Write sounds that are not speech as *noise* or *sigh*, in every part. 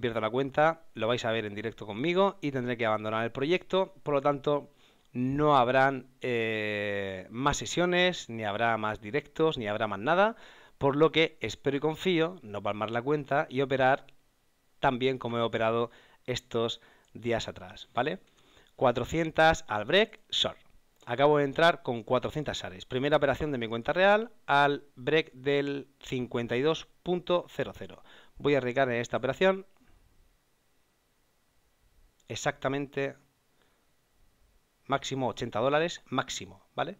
pierdo la cuenta, lo vais a ver en directo conmigo y tendré que abandonar el proyecto. Por lo tanto, no habrán eh, más sesiones, ni habrá más directos, ni habrá más nada. Por lo que espero y confío no palmar la cuenta y operar tan bien como he operado estos días atrás, ¿vale? 400 al break, short. Acabo de entrar con 400 sales, Primera operación de mi cuenta real al break del 52.00. Voy a arriesgar en esta operación exactamente máximo 80 dólares, máximo, ¿vale?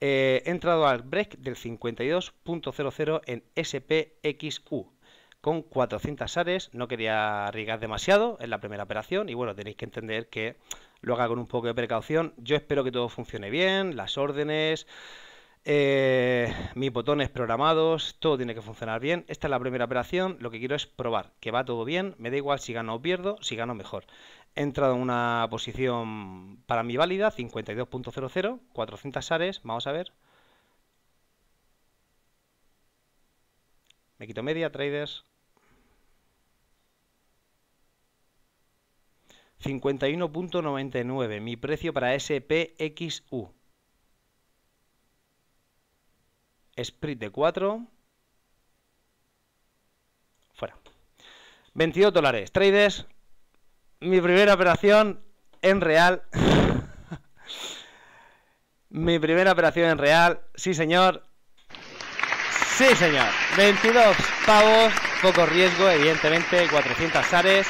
Eh, he entrado al break del 52.00 en SPXU con 400 ares, no quería arriesgar demasiado en la primera operación y bueno, tenéis que entender que lo haga con un poco de precaución. Yo espero que todo funcione bien, las órdenes, eh, mis botones programados, todo tiene que funcionar bien. Esta es la primera operación, lo que quiero es probar que va todo bien, me da igual si gano o pierdo, si gano mejor. He entrado en una posición para mi válida, 52.00, 400 shares, vamos a ver. Me quito media, traders. 51.99, mi precio para SPXU. split de 4. Fuera. 22 dólares. Traders. Mi primera operación en real. *laughs* Mi primera operación en real. Sí, señor. Sí, señor. 22 pavos. Poco riesgo, evidentemente. 400 ares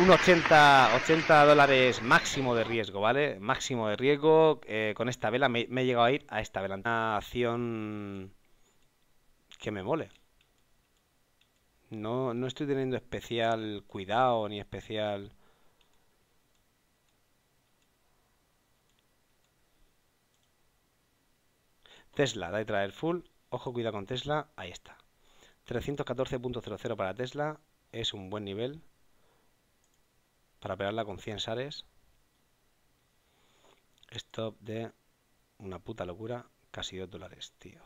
un 80, dólares máximo de riesgo, ¿vale? Máximo de riesgo. Eh, con esta vela me, he llegado a ir a esta vela. Una acción que me mole. No, no estoy teniendo especial cuidado ni especial... Tesla, da y el full. Ojo, cuidado con Tesla. Ahí está. 314.00 para Tesla. Es un buen nivel para pegarla con 100 sares. Stop de una puta locura, casi 2 dólares, tío.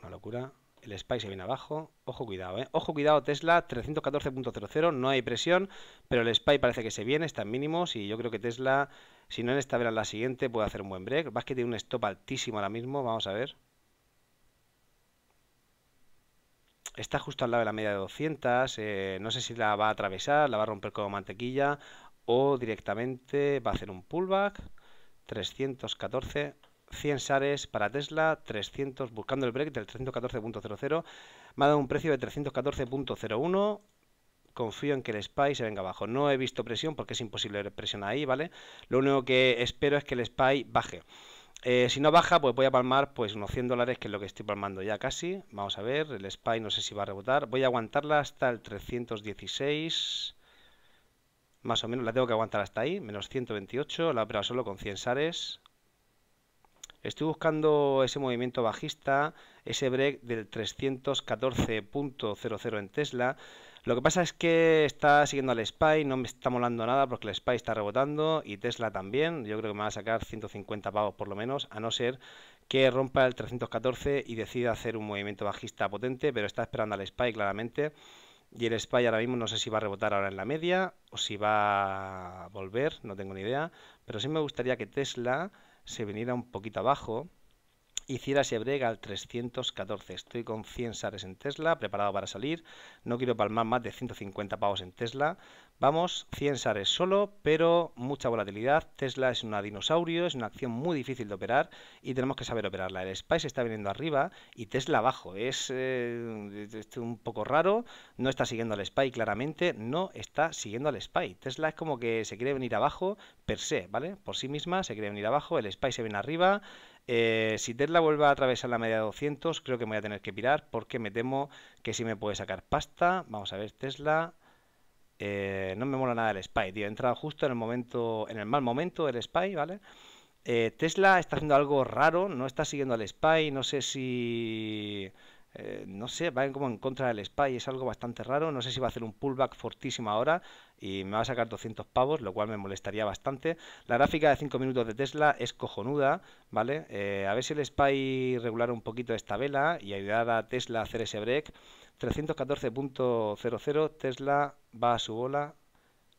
Una locura. El Spy se viene abajo. Ojo, cuidado, ¿eh? Ojo, cuidado, Tesla 314.00. No hay presión, pero el Spy parece que se viene, está en mínimos. Y yo creo que Tesla, si no en esta vela, la siguiente, puede hacer un buen break. Vas que tiene un stop altísimo ahora mismo. Vamos a ver. está justo al lado de la media de 200, eh, no sé si la va a atravesar, la va a romper como mantequilla o directamente va a hacer un pullback. 314, 100 SARES para Tesla, 300 buscando el break del 314.00, me ha dado un precio de 314.01. Confío en que el SPY se venga abajo. No he visto presión porque es imposible presión ahí, ¿vale? Lo único que espero es que el SPY baje. Eh, si no baja, pues voy a palmar pues unos 100 dólares, que es lo que estoy palmando ya casi. Vamos a ver, el SPY no sé si va a rebotar. Voy a aguantarla hasta el 316. Más o menos la tengo que aguantar hasta ahí, menos 128. La he operado solo con 100 sares. Estoy buscando ese movimiento bajista, ese break del 314.00 en Tesla. Lo que pasa es que está siguiendo al Spy, no me está molando nada porque el Spy está rebotando y Tesla también. Yo creo que me va a sacar 150 pavos por lo menos, a no ser que rompa el 314 y decida hacer un movimiento bajista potente, pero está esperando al Spy claramente. Y el Spy ahora mismo no sé si va a rebotar ahora en la media o si va a volver, no tengo ni idea. Pero sí me gustaría que Tesla se viniera un poquito abajo y se brega al 314. Estoy con 100 sares en Tesla, preparado para salir. No quiero palmar más de 150 pavos en Tesla. Vamos, 100 sares solo, pero mucha volatilidad. Tesla es una dinosaurio, es una acción muy difícil de operar y tenemos que saber operarla. El SPY se está viniendo arriba y Tesla abajo. Es, eh, es un poco raro, no está siguiendo al SPY claramente, no está siguiendo al SPY. Tesla es como que se quiere venir abajo per se, ¿vale? Por sí misma se quiere venir abajo, el SPY se viene arriba, eh, si Tesla vuelve a atravesar la media de 200, creo que me voy a tener que pirar porque me temo que si me puede sacar pasta. Vamos a ver, Tesla... Eh, no me mola nada el SPY, tío. He entrado justo en el momento, en el mal momento del SPY, ¿vale? Eh, Tesla está haciendo algo raro, no está siguiendo al SPY, no sé si eh, no sé, va como en contra del SPY, es algo bastante raro, no sé si va a hacer un pullback fortísimo ahora y me va a sacar 200 pavos, lo cual me molestaría bastante. La gráfica de 5 minutos de Tesla es cojonuda, ¿vale? Eh, a ver si el SPY regular un poquito esta vela y ayudar a Tesla a hacer ese break. 314.00, Tesla va a su bola,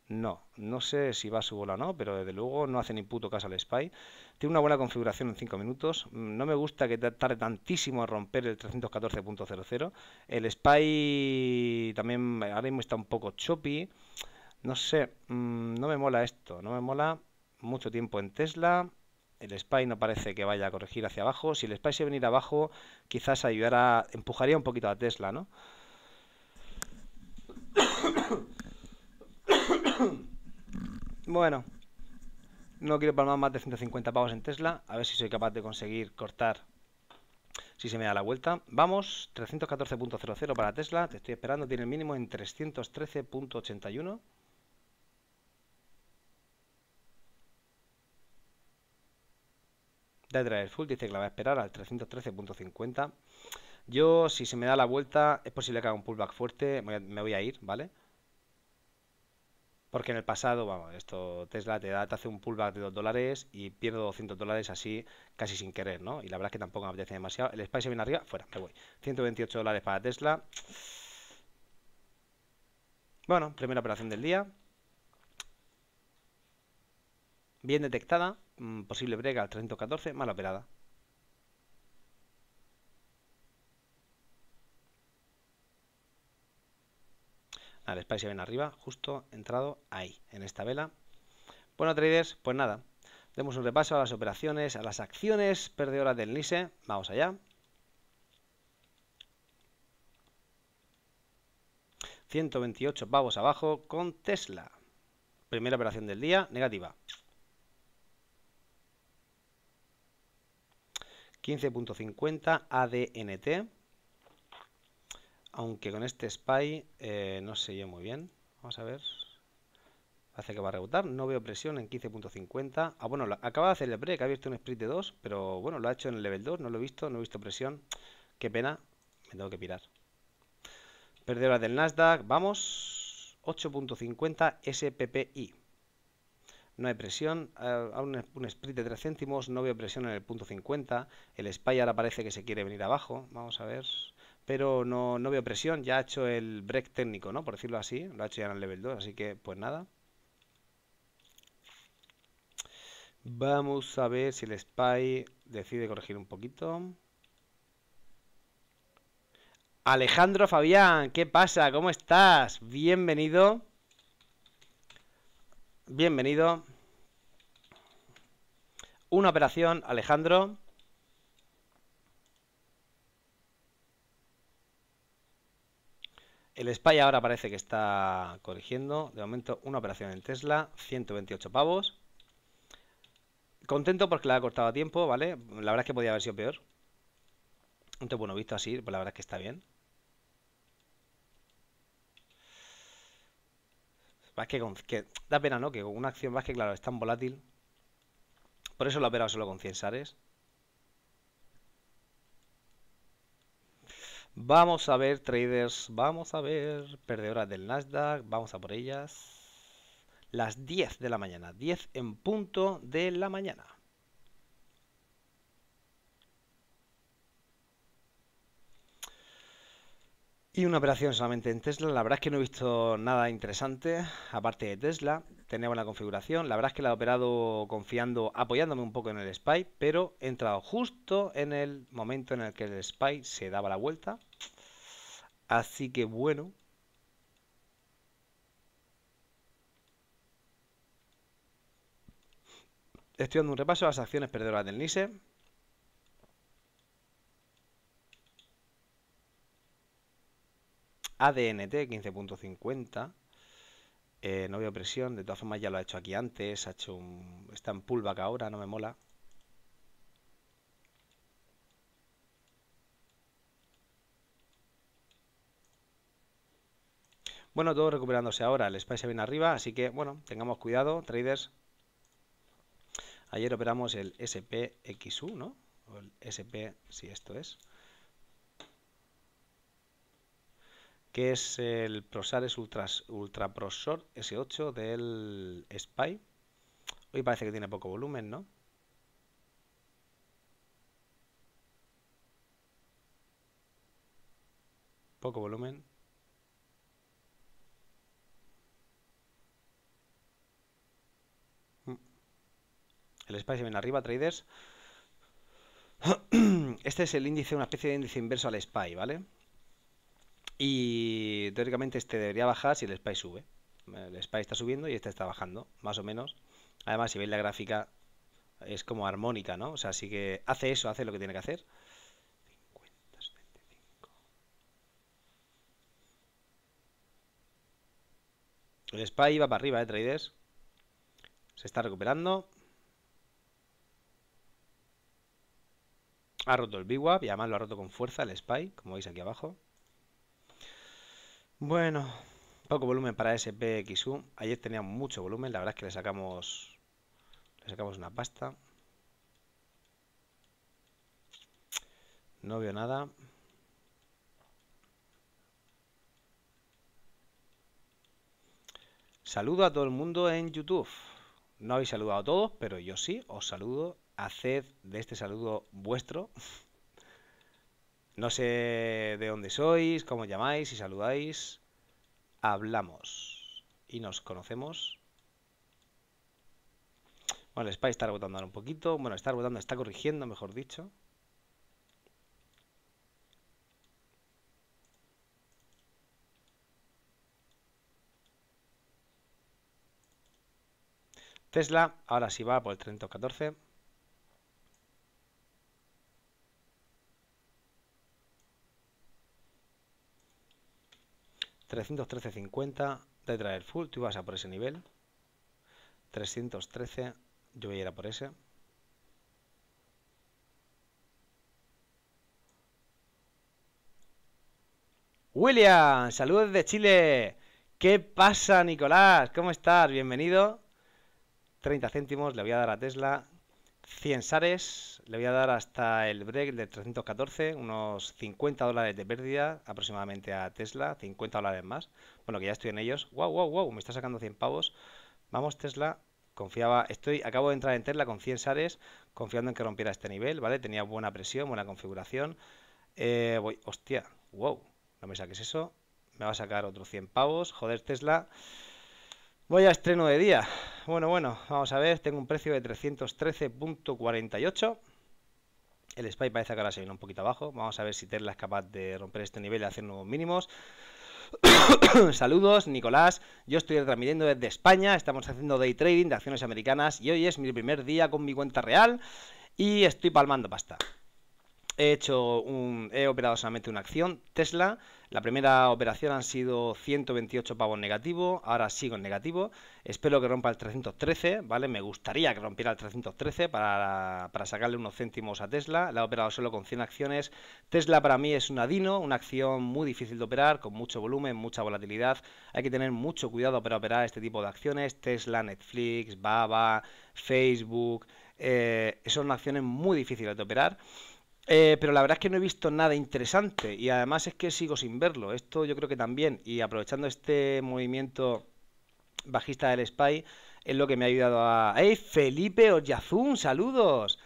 no, no sé si va a su bola o no, pero desde luego no hace ni puto caso al Spy. Tiene una buena configuración en 5 minutos. Mm, no me gusta que tarde tantísimo a romper el 314.00. El Spy también eh, ahora mismo está un poco choppy. No sé, mm, no me mola esto. No me mola mucho tiempo en Tesla el SPY no parece que vaya a corregir hacia abajo. Si el SPY se venir abajo, quizás ayudara, empujaría un poquito a Tesla, ¿no? Bueno, no quiero palmar más de 150 pavos en Tesla. A ver si soy capaz de conseguir cortar si se me da la vuelta. Vamos, 314.00 para Tesla. Te estoy esperando. Tiene el mínimo en 313.81. De Full dice que la va a esperar al 313.50. Yo, si se me da la vuelta, es posible que haga un pullback fuerte. Me voy a ir, ¿vale? vale porque en el pasado, vamos, esto Tesla te da, hace un pullback de 2 dólares y pierdo 200 dólares así casi sin querer, ¿no? Y la verdad es que tampoco me apetece demasiado. El Spice viene arriba, fuera, me voy. 128 dólares para Tesla. Bueno, primera operación del día. Bien detectada, mm, posible brega al 314, mala operada. al se ven arriba, justo entrado ahí, en esta vela. Bueno, traders, pues nada, demos un repaso a las operaciones, a las acciones perdedoras del NISE. Vamos allá. ...128 pavos abajo con Tesla... ...primera operación del día, negativa... ...15.50 ADNT... Aunque con este spy eh, no sé yo muy bien. Vamos a ver. Hace que va a rebotar. No veo presión en 15.50. Ah, bueno, acaba de hacer el break. Ha abierto un split de 2. Pero bueno, lo ha hecho en el level 2. No lo he visto. No he visto presión. Qué pena. Me tengo que pirar. Perdedoras del Nasdaq. Vamos. 8.50 SPPI. No hay presión. Eh, un, split de 3 céntimos. No veo presión en el punto 50. El Spy ahora parece que se quiere venir abajo. Vamos a ver pero no, no veo presión. Ya ha hecho el break técnico, ¿no? Por decirlo así. Lo ha hecho ya en el level 2, así que pues nada. Vamos a ver si el Spy decide corregir un poquito. Alejandro Fabián, ¿qué pasa? ¿Cómo estás? Bienvenido. Bienvenido. Una operación, Alejandro. El SPY ahora parece que está corrigiendo. De momento, una operación en Tesla, 128 pavos. Contento porque la ha cortado a tiempo, ¿vale? La verdad es que podía haber sido peor. Un bueno, visto así, pues la verdad es que está bien. va que, da pena, ¿no? Que con una acción más que, claro, es tan volátil. Por eso lo ha operado solo con 100 sares. Vamos a ver, traders, vamos a ver perdedoras del Nasdaq, vamos a por ellas. Las 10 de la mañana, 10 en punto de la mañana. Y una operación solamente en Tesla. La verdad es que no he visto nada interesante, aparte de Tesla. Tenía buena configuración. La verdad es que la he operado confiando, apoyándome un poco en el SPY, pero he entrado justo en el momento en el que el SPY se daba la vuelta. Así que bueno. Estoy dando un repaso a las acciones perdedoras del NISE. ADNT 15.50. no veo presión, de todas formas ya lo ha hecho aquí antes, ha hecho un... está en pullback ahora, no me mola. Bueno, todo recuperándose ahora. El SPY se viene arriba, así que, bueno, tengamos cuidado, traders. Ayer operamos el SPXU, ¿no? O el SP, si esto es. Que es el Prosares Ultra, Ultra Prosor S8 del SPY. Hoy parece que tiene poco volumen, ¿no? Poco volumen. El SPY se en arriba, traders. *clears throat* Este es el índice, una especie de índice inverso al SPY, ¿vale? Y teóricamente este debería bajar si el SPY sube. El SPY está subiendo y este está bajando, más o menos. Además, si veis la gráfica, es como armónica, ¿no? O sea, así que hace eso, hace lo que tiene que hacer. El SPY va para arriba, ¿eh, traders? Se está recuperando. Ha roto el BWAP y además lo ha roto con fuerza el SPY, como veis aquí abajo. Bueno, poco volumen para SPXU. Ayer tenía mucho volumen, la verdad es que le sacamos, le sacamos una pasta. No veo nada. Saludo a todo el mundo en YouTube. No habéis saludado a todos, pero yo sí os saludo haced de este saludo vuestro. No sé de dónde sois, cómo llamáis y si saludáis. Hablamos y nos conocemos. Bueno, el Spy está rebotando ahora un poquito. Bueno, está rebotando, está corrigiendo, mejor dicho. Tesla, ahora sí va por el 314. 313.50 de traer full, tú vas a por ese nivel. 313, yo voy a ir a por ese. William, saludos de Chile. ¿Qué pasa, Nicolás? ¿Cómo estás? Bienvenido. 30 céntimos, le voy a dar a Tesla. 100 sares, le voy a dar hasta el break de 314, unos 50 dólares de pérdida aproximadamente a Tesla, 50 dólares más. Bueno, que ya estoy en ellos. ¡Wow, wow, wow! Me está sacando 100 pavos. Vamos, Tesla. Confiaba, estoy, acabo de entrar en Tesla con 100 sales, confiando en que rompiera este nivel, ¿vale? Tenía buena presión, buena configuración. Eh, voy, hostia, wow, no me saques eso. Me va a sacar otros 100 pavos. Joder, Tesla. Voy a estreno de día. Bueno, bueno, vamos a ver. Tengo un precio de 313.48. El Spy parece que ahora se viene un poquito abajo. Vamos a ver si Tesla es capaz de romper este nivel y hacer nuevos mínimos. *coughs* Saludos, Nicolás. Yo estoy transmitiendo desde España. Estamos haciendo day trading de acciones americanas y hoy es mi primer día con mi cuenta real y estoy palmando pasta he hecho un, he operado solamente una acción, Tesla. La primera operación han sido 128 pavos negativo, ahora sigo en negativo. Espero que rompa el 313, ¿vale? Me gustaría que rompiera el 313 para, sacarle unos céntimos a Tesla. La he operado solo con 100 acciones. Tesla para mí es una Dino, una acción muy difícil de operar, con mucho volumen, mucha volatilidad. Hay que tener mucho cuidado para operar este tipo de acciones. Tesla, Netflix, Baba, Facebook. Eh, son acciones muy difíciles de operar. Eh, pero la verdad es que no he visto nada interesante y además es que sigo sin verlo. Esto yo creo que también, y aprovechando este movimiento bajista del Spy, es lo que me ha ayudado a... ¡Ey! ¡Eh, Felipe Oyazun! ¡Saludos!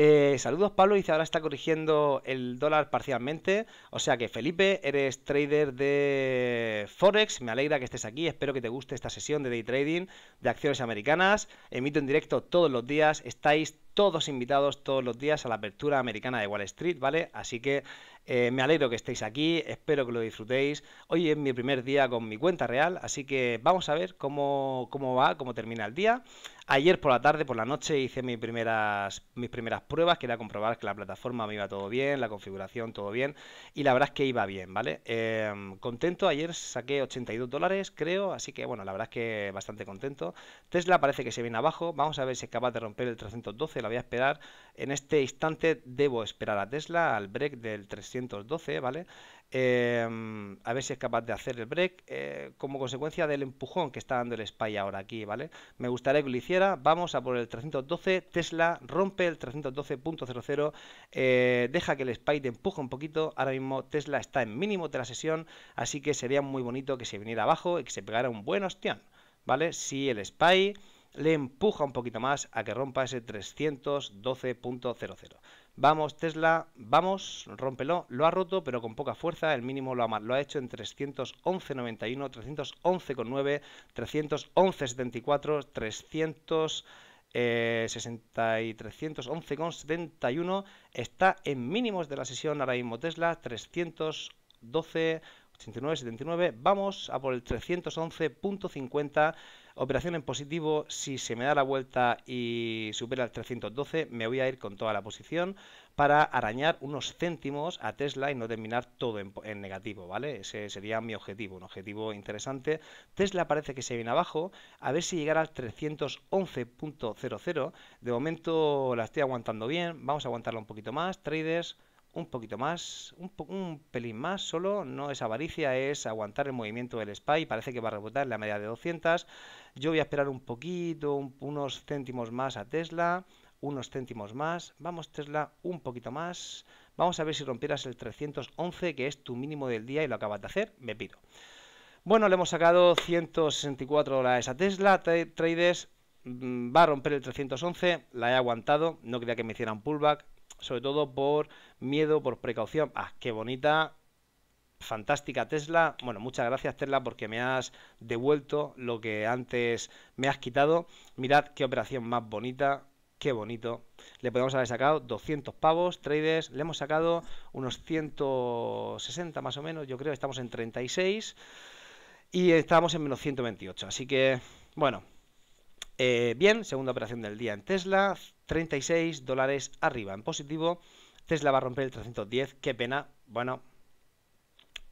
Eh, saludos Pablo, dice ahora está corrigiendo el dólar parcialmente. O sea que Felipe, eres trader de Forex, me alegra que estés aquí, espero que te guste esta sesión de day trading de acciones americanas. Emito en directo todos los días, estáis todos invitados todos los días a la apertura americana de Wall Street, ¿vale? Así que eh, me alegro que estéis aquí, espero que lo disfrutéis. Hoy es mi primer día con mi cuenta real, así que vamos a ver cómo, va, cómo termina el día. Ayer por la tarde, por la noche, hice mis primeras, mis primeras pruebas, que era comprobar que la plataforma me iba todo bien, la configuración todo bien, y la verdad es que iba bien, ¿vale? Em, contento, ayer saqué 82 dólares, creo, así que bueno, la verdad es que bastante contento. Tesla parece que se viene abajo, vamos a ver si es capaz de romper el 312, la voy a esperar. En este instante debo esperar a Tesla al break del 312 312, ¿vale? Em, a ver si es capaz de hacer el break eh, como consecuencia del empujón que está dando el spy ahora aquí, ¿vale? Me gustaría que lo hiciera, vamos a por el 312, Tesla rompe el 312.00, eh, deja que el spy te empuje un poquito, ahora mismo Tesla está en mínimo de la sesión, así que sería muy bonito que se viniera abajo y que se pegara un buen ostión, ¿vale? Si el spy le empuja un poquito más a que rompa ese 312.00. Vamos, Tesla, vamos, rómpelo. Lo ha roto, pero con poca fuerza. El mínimo lo ha, lo ha hecho en 311.91, 311.9, 311.74, 300... y 311,71 eh, está en mínimos de la sesión ahora mismo Tesla 312 89, 79, vamos a por el 311.50 Operación en positivo, si se me da la vuelta y supera el 312, me voy a ir con toda la posición para arañar unos céntimos a Tesla y no terminar todo en, negativo, ¿vale? Ese sería mi objetivo, un objetivo interesante. Tesla parece que se viene abajo, a ver si llegará al 311.00. De momento la estoy aguantando bien, vamos a aguantarla un poquito más, traders un poquito más, un, un, pelín más solo, no es avaricia, es aguantar el movimiento del SPY, parece que va a rebotar en la media de 200, yo voy a esperar un poquito, unos céntimos más a Tesla, unos céntimos más. Vamos Tesla, un poquito más. Vamos a ver si rompieras el 311, que es tu mínimo del día y lo acabas de hacer. Me pido. Bueno, le hemos sacado 164 dólares a Tesla, traders. Mm, va a romper el 311, la he aguantado, no quería que me hicieran pullback, sobre todo por miedo, por precaución. Ah, qué bonita, Fantástica Tesla. Bueno, muchas gracias Tesla porque me has devuelto lo que antes me has quitado. Mirad qué operación más bonita. Qué bonito. Le podemos haber sacado 200 pavos, traders. Le hemos sacado unos 160 más o menos. Yo creo que estamos en 36. Y estábamos en menos 128. Así que, bueno. Eh, bien, segunda operación del día en Tesla. 36 dólares arriba en positivo. Tesla va a romper el 310. Qué pena. Bueno,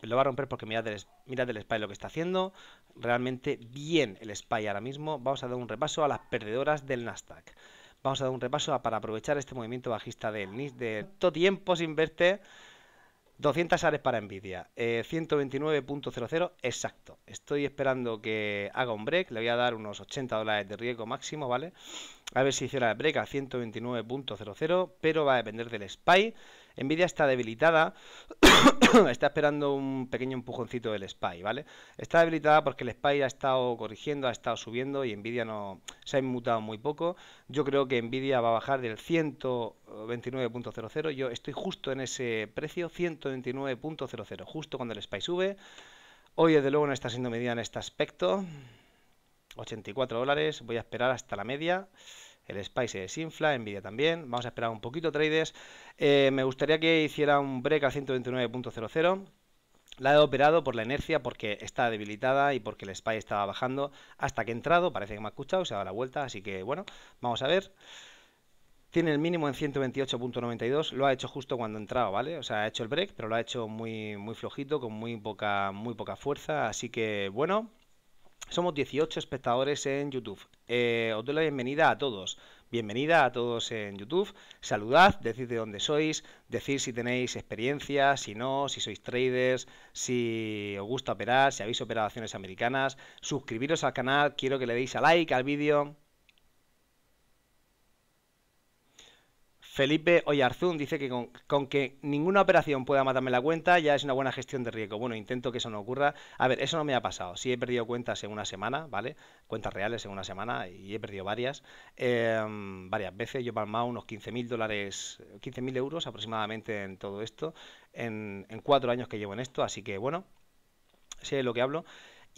lo va a romper porque mirad el, SPY lo que está haciendo. Realmente bien el SPY ahora mismo. Vamos a dar un repaso a las perdedoras del Nasdaq. Vamos a dar un repaso para aprovechar este movimiento bajista del NIS de todo tiempo sin verte. 200 ares para Nvidia, 129.00 eh, exacto. Estoy esperando que haga un break, le voy a dar unos 80 dólares de riesgo máximo, ¿vale? A ver si hiciera el break a 129.00, pero va a depender del SPY. Nvidia está debilitada *coughs* está esperando un pequeño empujoncito del SPY, ¿vale? Está debilitada porque el SPY ha estado corrigiendo, ha estado subiendo y Nvidia no se ha inmutado muy poco. Yo creo que Nvidia va a bajar del 129.00. Yo estoy justo en ese precio, 129.00, justo cuando el SPY sube. Hoy, desde luego, no está siendo medida en este aspecto. 84 dólares, voy a esperar hasta la media. El SPY se desinfla, envidia también. Vamos a esperar un poquito, traders. Eh, me gustaría que hiciera un break al 129.00. La he operado por la inercia, porque está debilitada y porque el SPY estaba bajando. Hasta que he entrado, parece que me ha escuchado, se ha dado la vuelta. Así que bueno, vamos a ver. Tiene el mínimo en 128.92, lo ha hecho justo cuando entraba, ¿vale? O sea, ha hecho el break, pero lo ha hecho muy, muy flojito, con muy poca, muy poca fuerza. Así que bueno, somos 18 espectadores en YouTube. Eh, os doy la bienvenida a todos. Bienvenida a todos en YouTube. Saludad, decid de dónde sois, decid si tenéis experiencia, si no, si sois traders, si os gusta operar, si habéis operado acciones americanas. Suscribiros al canal, quiero que le deis a like al vídeo, Felipe Oyarzún dice que con, que ninguna operación pueda matarme la cuenta ya es una buena gestión de riesgo. Bueno, intento que eso no ocurra. A ver, eso no me ha pasado. Sí he perdido cuentas en una semana, ¿vale? Cuentas reales en una semana y he perdido varias. Em, varias veces. Yo he palmado unos 15.000 dólares, 15.000 euros aproximadamente en todo esto, en, en cuatro años que llevo en esto. Así que, bueno, sé de lo que hablo.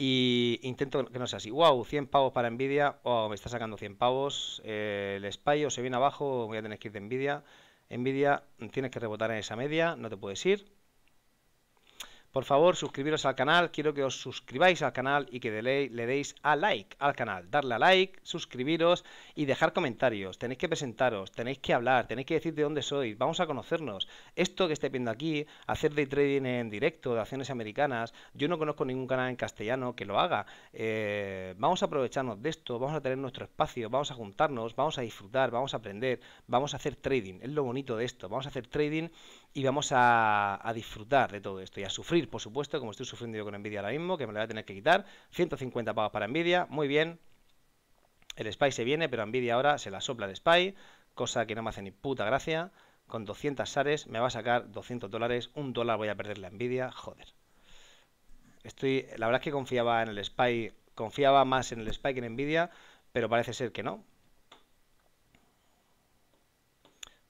Y intento que no sea así. ¡Wow! 100 pavos para Nvidia. ¡Wow! Me está sacando 100 pavos. Eh, el Spy se viene abajo. Voy a tener que ir de Nvidia. Nvidia, tienes que rebotar en esa media. No te puedes ir. Por favor, suscribiros al canal, quiero que os suscribáis al canal y que le deis a like al canal. Darle a like, suscribiros y dejar comentarios. Tenéis que presentaros, tenéis que hablar, tenéis que decir de dónde sois. Vamos a conocernos. Esto que esté viendo aquí, hacer day trading en directo de acciones americanas, yo no conozco ningún canal en castellano que lo haga. Eh, vamos a aprovecharnos de esto, vamos a tener nuestro espacio, vamos a juntarnos, vamos a disfrutar, vamos a aprender, vamos a hacer trading. Es lo bonito de esto. Vamos a hacer trading y vamos a, disfrutar de todo esto y a sufrir, por supuesto, como estoy sufriendo yo con Nvidia ahora mismo, que me lo voy a tener que quitar. 150 pagos para Nvidia, muy bien. El Spy se viene, pero Nvidia ahora se la sopla el Spy, cosa que no me hace ni puta gracia. Con 200 SARES me va a sacar 200 dólares, un dólar voy a perder la Nvidia, joder. Estoy, la verdad es que confiaba en el Spy, confiaba más en el Spy que en Nvidia, pero parece ser que no,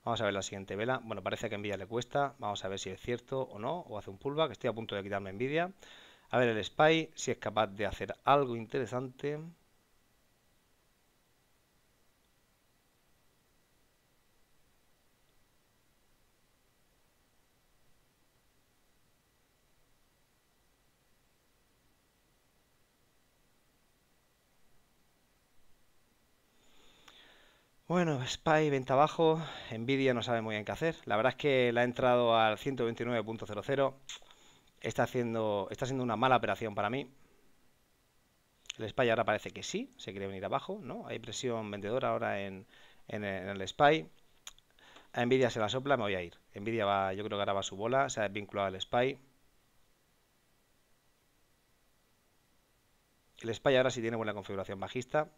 Vamos a ver la siguiente vela. Bueno, parece que envidia le cuesta. Vamos a ver si es cierto o no. O hace un pullback. Estoy a punto de quitarme envidia. A ver el Spy si es capaz de hacer algo interesante. Bueno, SPY venta abajo, Nvidia no sabe muy bien qué hacer. La verdad es que la ha entrado al 129.00. Está haciendo está siendo una mala operación para mí. El SPY ahora parece que sí, se quiere venir abajo, ¿no? Hay presión vendedora ahora en, el SPY. A Nvidia se la sopla, me voy a ir. Nvidia va, yo creo que ahora va su bola, se ha desvinculado al SPY. El SPY ahora sí tiene buena configuración bajista.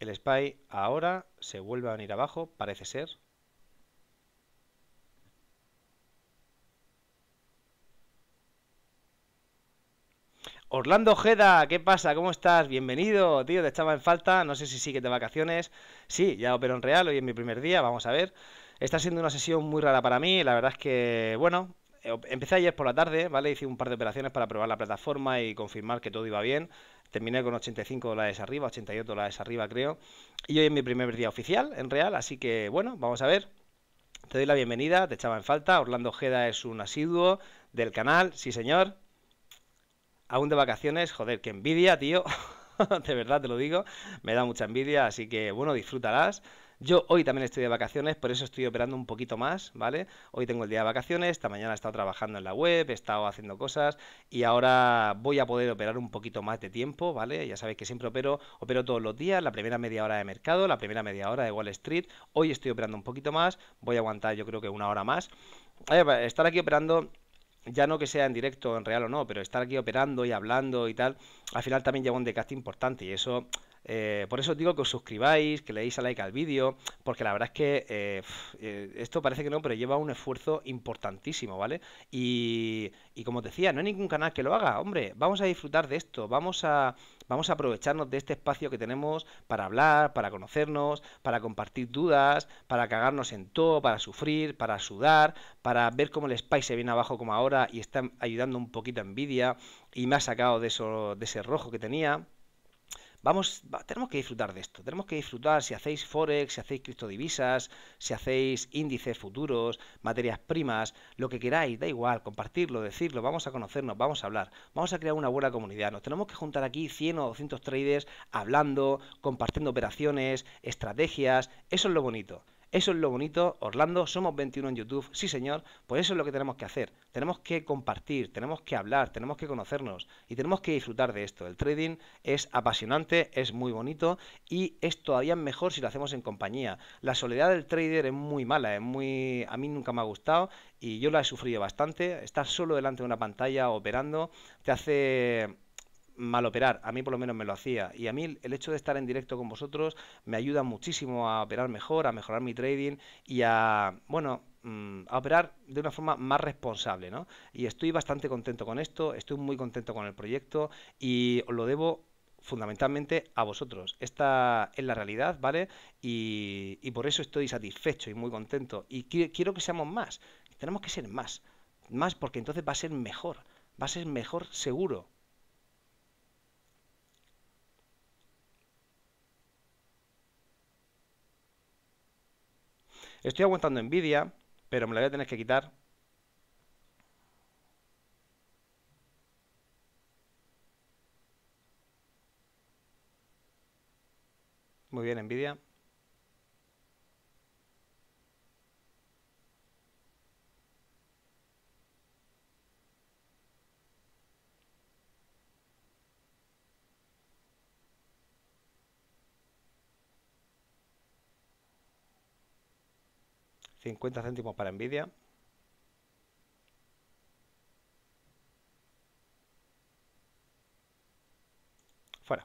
El SPY ahora se vuelve a venir abajo, parece ser. Orlando Ojeda, ¿qué pasa? ¿Cómo estás? Bienvenido, tío, te estaba en falta, no sé si sigues de vacaciones. Sí, ya opero en Real, hoy es mi primer día, vamos a ver. Está siendo una sesión muy rara para mí, la verdad es que, bueno, eh, empecé ayer por la tarde, ¿vale? Hice un par de operaciones para probar la plataforma y confirmar que todo iba bien. Terminé con 85 dólares arriba, 88 dólares arriba creo. Y hoy es mi primer día oficial en real, así que bueno, vamos a ver. Te doy la bienvenida, te echaba en falta. Orlando Ojeda es un asiduo del canal, sí señor. Aún de vacaciones, joder, qué envidia, tío. *laughs* de verdad te lo digo, me da mucha envidia, así que bueno, disfrutarás yo hoy también estoy de vacaciones, por eso estoy operando un poquito más, ¿vale? Hoy tengo el día de vacaciones, esta mañana he estado trabajando en la web, he estado haciendo cosas y ahora voy a poder operar un poquito más de tiempo, ¿vale? Ya sabéis que siempre opero, opero todos los días, la primera media hora de mercado, la primera media hora de Wall Street. Hoy estoy operando un poquito más, voy a aguantar yo creo que una hora más. Eh, estar aquí operando ya no que sea en directo, en real o no, pero estar aquí operando y hablando y tal, al final también lleva un decaste importante y eso eh, por eso os digo que os suscribáis, que le deis a like al vídeo, porque la verdad es que eh, eh, esto parece que no, pero lleva un esfuerzo importantísimo, ¿vale? Y, como os decía, no hay ningún canal que lo haga, hombre, vamos a disfrutar de esto, vamos a, vamos a aprovecharnos de este espacio que tenemos para hablar, para conocernos, para compartir dudas, para cagarnos en todo, para sufrir, para sudar, para ver cómo el Spice se viene abajo como ahora y está ayudando un poquito a envidia y me ha sacado de, eso, de ese rojo que tenía. Vamos, tenemos que disfrutar de esto. Tenemos que disfrutar si hacéis forex, si hacéis criptodivisas, si hacéis índices futuros, materias primas, lo que queráis, da igual, compartirlo, decirlo, vamos a conocernos, vamos a hablar, vamos a crear una buena comunidad. Nos tenemos que juntar aquí 100 o 200 traders hablando, compartiendo operaciones, estrategias, eso es lo bonito. Eso es lo bonito, Orlando, somos 21 en YouTube, sí señor, pues eso es lo que tenemos que hacer. Tenemos que compartir, tenemos que hablar, tenemos que conocernos y tenemos que disfrutar de esto. El trading es apasionante, es muy bonito y es todavía mejor si lo hacemos en compañía. La soledad del trader es muy mala, es muy a mí nunca me ha gustado y yo la he sufrido bastante. Estar solo delante de una pantalla operando te hace mal operar. A mí por lo menos me lo hacía. Y a mí el hecho de estar en directo con vosotros me ayuda muchísimo a operar mejor, a mejorar mi trading y a, bueno, mm, a operar de una forma más responsable, ¿no? Y estoy bastante contento con esto, estoy muy contento con el proyecto y lo debo fundamentalmente a vosotros. Esta es la realidad, ¿vale? Y, por eso estoy satisfecho y muy contento. Y quiero que seamos más, tenemos que ser más, más porque entonces va a ser mejor, va a ser mejor seguro, Estoy aguantando envidia, pero me la voy a tener que quitar. Muy bien, envidia. 50 céntimos para Nvidia. Fuera.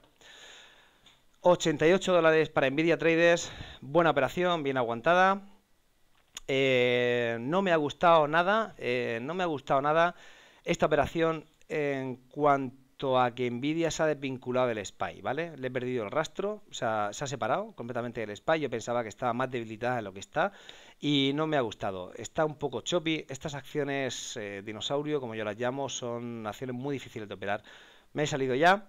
88 dólares para Nvidia Traders. Buena operación, bien aguantada. Eh, no me ha gustado nada. Eh, no me ha gustado nada esta operación en cuanto a que Nvidia se ha desvinculado del SPY, ¿vale? Le he perdido el rastro, o sea, se ha separado completamente del SPY. Yo pensaba que estaba más debilitada de lo que está y no me ha gustado. Está un poco choppy. Estas acciones eh, dinosaurio, como yo las llamo, son acciones muy difíciles de operar. Me he salido ya.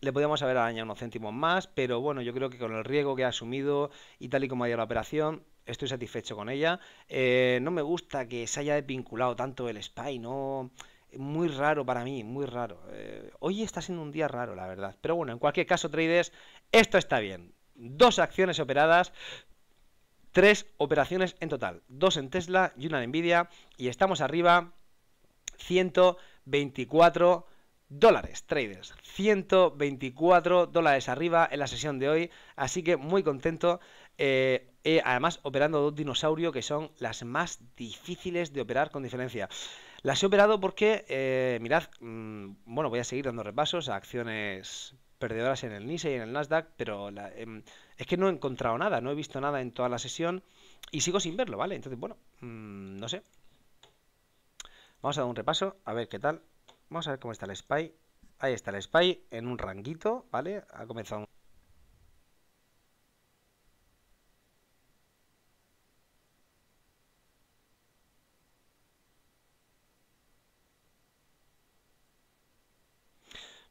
Le podíamos haber arañado unos céntimos más, pero bueno, yo creo que con el riesgo que ha asumido y tal y como ha ido la operación, estoy satisfecho con ella. Eh, no me gusta que se haya desvinculado tanto el SPY, no muy raro para mí, muy raro. Eh, hoy está siendo un día raro, la verdad. Pero bueno, en cualquier caso, traders, esto está bien. Dos acciones operadas, tres operaciones en total. Dos en Tesla y una en Nvidia. Y estamos arriba 124 dólares, traders. 124 dólares arriba en la sesión de hoy. Así que muy contento. Eh, eh, además, operando dos dinosaurios que son las más difíciles de operar con diferencia. Las he operado porque, eh, mirad, mm, bueno, voy a seguir dando repasos a acciones perdedoras en el NISA y en el Nasdaq, pero em, es que no he encontrado nada, no he visto nada en toda la sesión y sigo sin verlo, ¿vale? Entonces, bueno, mm, no sé. Vamos a dar un repaso, a ver qué tal. Vamos a ver cómo está el SPY. Ahí está el SPY en un ranguito, ¿vale? Ha comenzado un...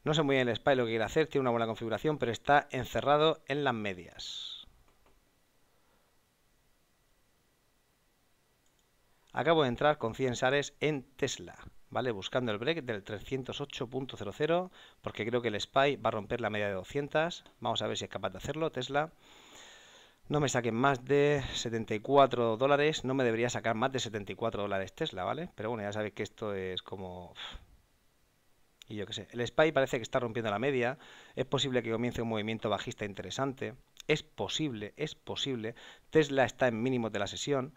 No sé muy bien el spy lo que quiere hacer, tiene una buena configuración, pero está encerrado en las medias. Acabo de entrar con 100 SARES en Tesla, ¿vale? Buscando el break del 308.00, porque creo que el SPY va a romper la media de 200. Vamos a ver si es capaz de hacerlo, Tesla. No me saquen más de 74 dólares, no me debería sacar más de 74 dólares Tesla, ¿vale? Pero bueno, ya sabéis que esto es como y yo qué sé. El SPY parece que está rompiendo la media, es posible que comience un movimiento bajista interesante, es posible, es posible. Tesla está en mínimos de la sesión.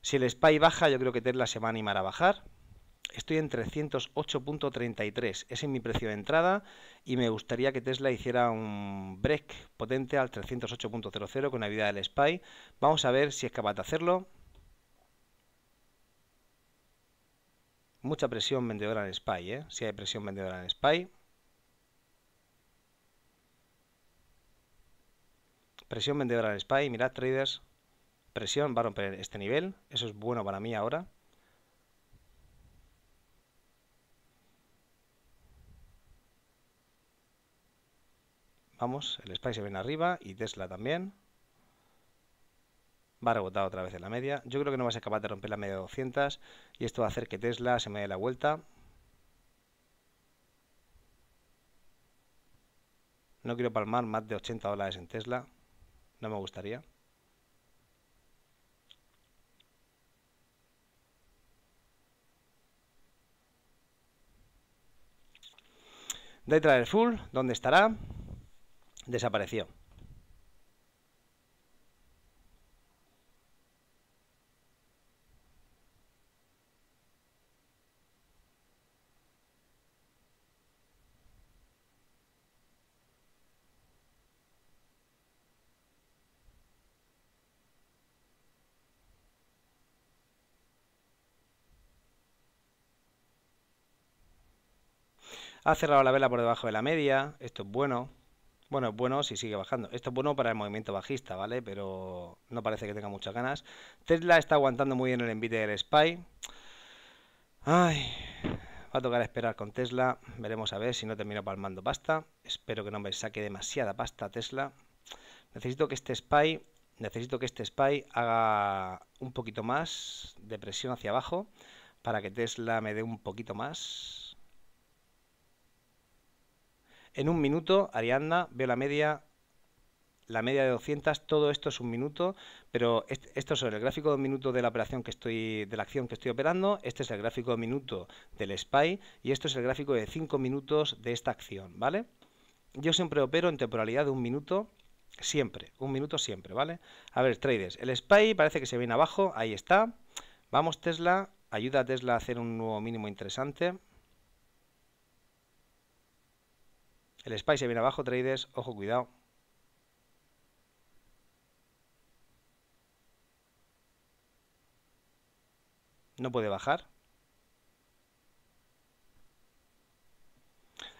Si el SPY baja, yo creo que Tesla se va a animar a bajar. Estoy en 308.33, ese es mi precio de entrada y me gustaría que Tesla hiciera un break potente al 308.00 con la vida del SPY. Vamos a ver si es capaz de hacerlo. mucha presión vendedora en SPY, ¿eh? Si hay presión vendedora en SPY. Presión vendedora en SPY, mirad traders. Presión va a romper este nivel, eso es bueno para mí ahora. Vamos, el SPY se ven arriba y Tesla también va a rebotar otra vez en la media. Yo creo que no va a ser capaz de romper la media de 200 y esto va a hacer que Tesla se me dé la vuelta. No quiero palmar más de 80 dólares en Tesla. No me gustaría. Daytrader Full, ¿dónde estará? Desapareció. Ha cerrado la vela por debajo de la media. Esto es bueno. Bueno, es bueno si sigue bajando. Esto es bueno para el movimiento bajista, ¿vale? Pero no parece que tenga muchas ganas. Tesla está aguantando muy bien el envite del SPY. Ay, va a tocar esperar con Tesla. Veremos a ver si no termino palmando pasta. Espero que no me saque demasiada pasta Tesla. Necesito que este SPY, necesito que este SPY haga un poquito más de presión hacia abajo para que Tesla me dé un poquito más en un minuto, Arianda, veo la media la media de 200, todo esto es un minuto, pero esto es el gráfico de un minuto de la operación que estoy, de la acción que estoy operando, este es el gráfico de minuto del SPY y esto es el gráfico de 5 minutos de esta acción, ¿vale? Yo siempre opero en temporalidad de un minuto, siempre, un minuto siempre, ¿vale? A ver, traders, el SPY parece que se viene abajo, ahí está, vamos Tesla, ayuda a Tesla a hacer un nuevo mínimo interesante, El spy viene abajo, traders. Ojo, cuidado. No puede bajar.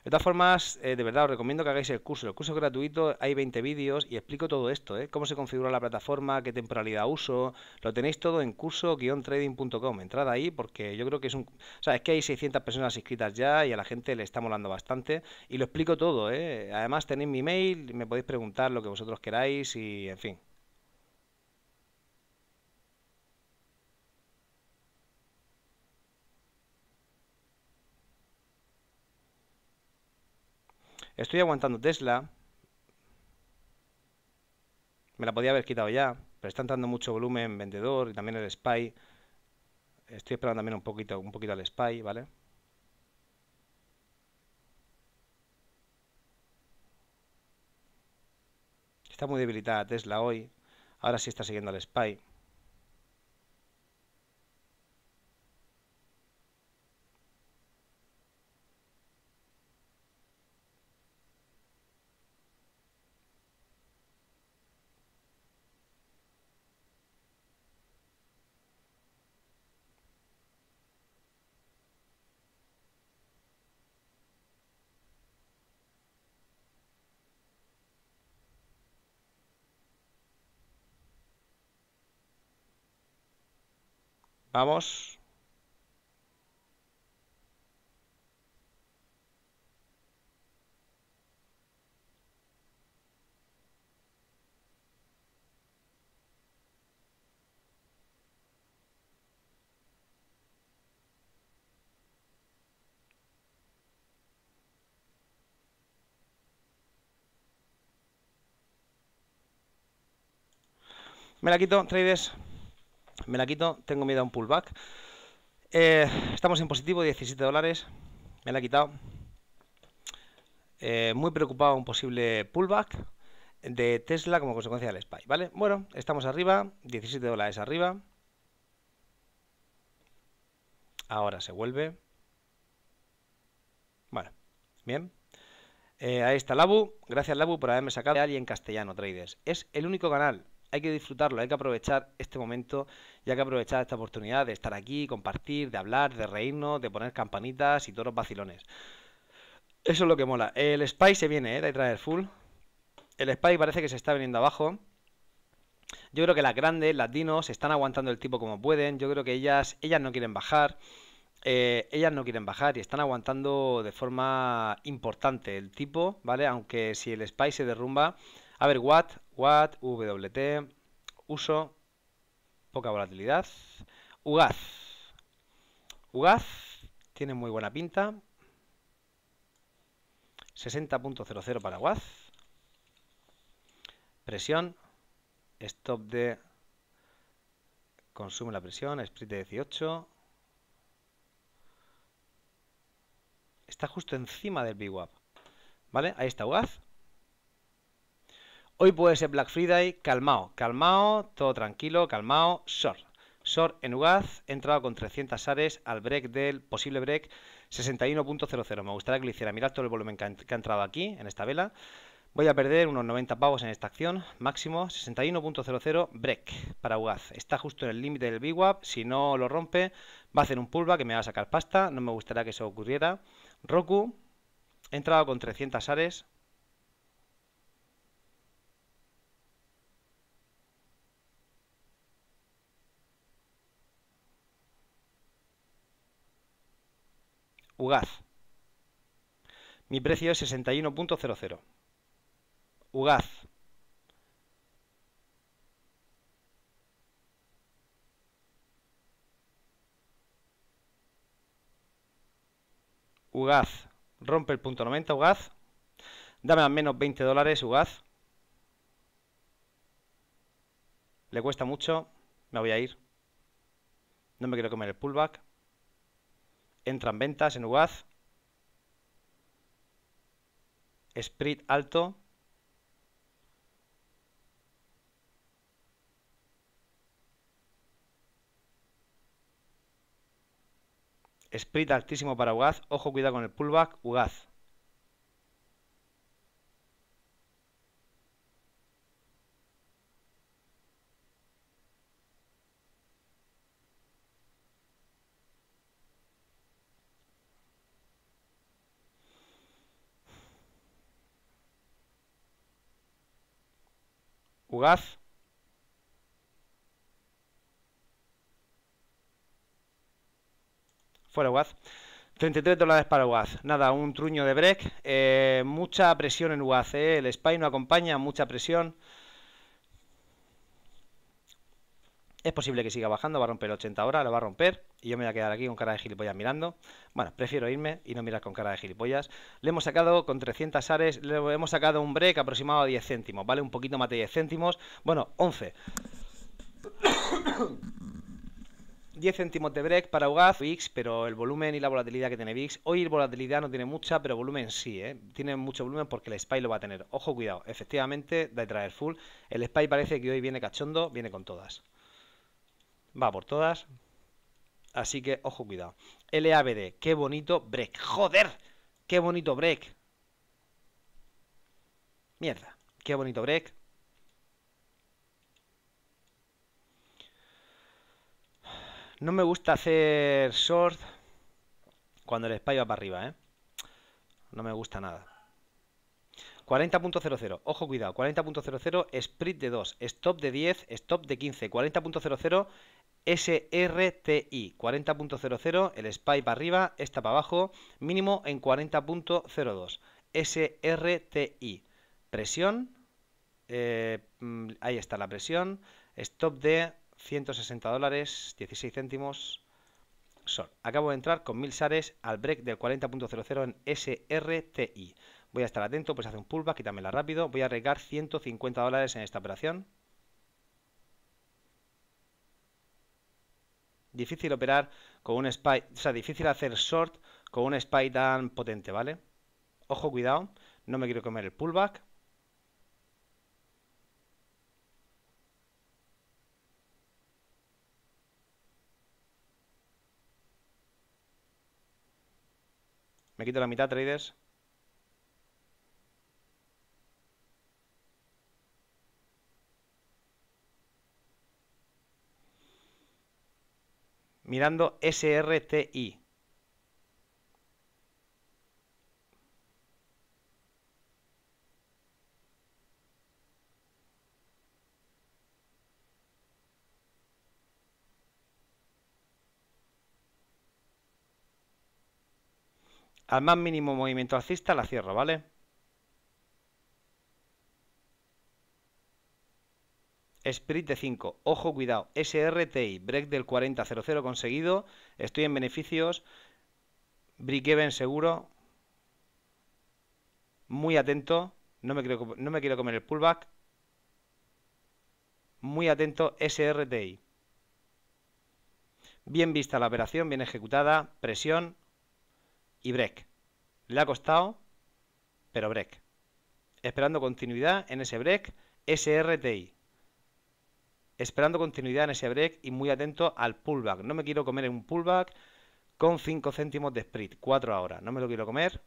De todas formas, eh, de verdad os recomiendo que hagáis el curso. El curso es gratuito, hay 20 vídeos y explico todo esto, ¿eh? cómo se configura la plataforma, qué temporalidad uso. Lo tenéis todo en curso-trading.com. Entrad ahí porque yo creo que es un... O sea, es que hay 600 personas inscritas ya y a la gente le está molando bastante. Y lo explico todo, ¿eh? Además tenéis mi mail, me podéis preguntar lo que vosotros queráis y, en fin, Estoy aguantando Tesla. Me la podía haber quitado ya, pero está entrando mucho volumen vendedor y también el SPY. Estoy esperando también un poquito, un poquito al SPY, ¿vale? Está muy debilitada Tesla hoy. Ahora sí está siguiendo al SPY. Vamos. Me la quito, traders. Me la quito, tengo miedo a un pullback. Eh, estamos en positivo, 17 dólares. Me la he quitado. Eh, muy preocupado un posible pullback de Tesla como consecuencia del SPY, ¿vale? Bueno, estamos arriba, 17 dólares arriba. Ahora se vuelve. vale, bien. Eh, ahí está Labu. Gracias Labu por haberme sacado alguien en castellano, traders. Es el único canal hay que disfrutarlo, hay que aprovechar este momento y hay que aprovechar esta oportunidad de estar aquí, compartir, de hablar, de reírnos, de poner campanitas y todos los vacilones. Eso es lo que mola. El Spy se viene, ¿eh? De traer full. El Spy parece que se está viniendo abajo. Yo creo que las grandes, las dinos, están aguantando el tipo como pueden. Yo creo que ellas, ellas no quieren bajar. Eh, ellas no quieren bajar y están aguantando de forma importante el tipo, ¿vale? Aunque si el Spy se derrumba, a ver, what, what, wt, uso, poca volatilidad. Ugaz. Ugaz tiene muy buena pinta. 60.00 para Ugaz. Presión. Stop de... Consume la presión. Split de 18. Está justo encima del BWAP, ¿Vale? Ahí está Ugaz. Hoy puede ser Black Friday, calmao, calmao, todo tranquilo, calmao, short. Short en UGAZ, he entrado con 300 ares al break del posible break 61.00. Me gustaría que lo hiciera. Mirad todo el volumen que ha, entrado aquí, en esta vela. Voy a perder unos 90 pavos en esta acción, máximo 61.00 break para UGAZ. Está justo en el límite del BWAP, si no lo rompe va a hacer un pulva que me va a sacar pasta, no me gustaría que eso ocurriera. Roku, he entrado con 300 ares, Ugaz. Mi precio es 61.00. Ugaz. Ugaz. Rompe el punto 90, Ugaz. Dame al menos 20 dólares, Ugaz. Le cuesta mucho. Me voy a ir. No me quiero comer el pullback. Entran ventas en UGAZ. Sprit alto. Sprit altísimo para UGAZ. Ojo, cuidado con el pullback. UGAZ. Fuera UAS. 33 dólares para UAS. Nada, un truño de break. Eh, mucha presión en UAS. Eh. El spy no acompaña, mucha presión. Es posible que siga bajando, va a romper 80 horas, lo va a romper y yo me voy a quedar aquí con cara de gilipollas mirando. Bueno, prefiero irme y no mirar con cara de gilipollas. Le hemos sacado con 300 ares, le hemos sacado un break aproximado a 10 céntimos, ¿vale? Un poquito más de 10 céntimos, bueno, 11. 10 *coughs* céntimos de break para UGAF, VIX, pero el volumen y la volatilidad que tiene VIX. Hoy volatilidad no tiene mucha, pero volumen sí, ¿eh? Tiene mucho volumen porque el SPY lo va a tener. Ojo, cuidado, efectivamente, de traer full. El SPY parece que hoy viene cachondo, viene con todas. Va por todas. Así que, ojo, cuidado. LABD, qué bonito break. ¡Joder! ¡Qué bonito break! Mierda, qué bonito break. No me gusta hacer short cuando el spy va para arriba, ¿eh? No me gusta nada. 40.00, ojo cuidado, 40.00, split de 2, stop de 10, stop de 15, 40.00, SRTI 40.00, el SPY para arriba, esta para abajo, mínimo en 40.02. SRTI, presión, eh, mm, ahí está la presión, stop de 160 dólares, 16 céntimos, Acabo de entrar con mil SARES al break del 40.00 en SRTI. Voy a estar atento, pues hace un pullback, quítame la rápido, voy a arriesgar 150 dólares en esta operación. Difícil operar con un spy, o sea, difícil hacer short con un spy tan potente, ¿vale? Ojo, cuidado, no me quiero comer el pullback. Me quito la mitad, traders. mirando SRTI. Al más mínimo movimiento alcista la cierro, ¿vale? Sprint de 5, ojo cuidado, SRTI, break del 4000 conseguido, estoy en beneficios, break seguro, muy atento, no me, quiero, no me quiero comer el pullback, muy atento, SRTI. Bien vista la operación, bien ejecutada, presión y break. Le ha costado, pero break. Esperando continuidad en ese break, SRTI. Esperando continuidad en ese break y muy atento al pullback. No me quiero comer un pullback con 5 céntimos de split. 4 ahora. No me lo quiero comer.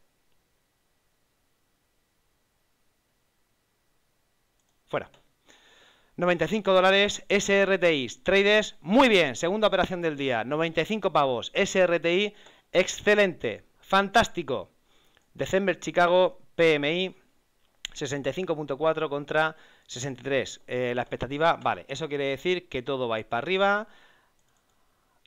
Fuera. 95 dólares SRTI. Traders, muy bien. Segunda operación del día. 95 pavos. SRTI, excelente. Fantástico. December Chicago PMI 65.4 contra 63. Eh, la expectativa, vale, eso quiere decir que todo vais para arriba.